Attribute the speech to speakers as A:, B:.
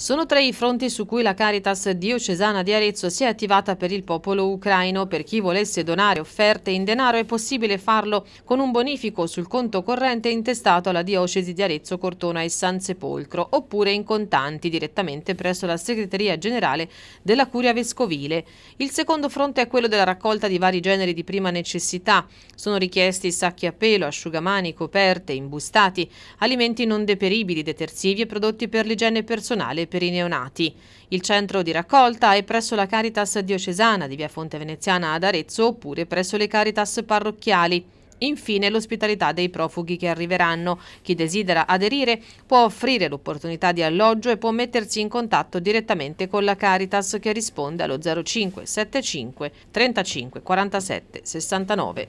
A: Sono tre i fronti su cui la Caritas diocesana di Arezzo si è attivata per il popolo ucraino. Per chi volesse donare offerte in denaro è possibile farlo con un bonifico sul conto corrente intestato alla diocesi di Arezzo, Cortona e San Sepolcro, oppure in contanti direttamente presso la segreteria generale della Curia Vescovile. Il secondo fronte è quello della raccolta di vari generi di prima necessità. Sono richiesti sacchi a pelo, asciugamani, coperte, imbustati, alimenti non deperibili, detersivi e prodotti per l'igiene personale per i neonati. Il centro di raccolta è presso la Caritas diocesana di via Fonte Veneziana ad Arezzo oppure presso le Caritas parrocchiali. Infine l'ospitalità dei profughi che arriveranno. Chi desidera aderire può offrire l'opportunità di alloggio e può mettersi in contatto direttamente con la Caritas che risponde allo 0575 75 35 47 69.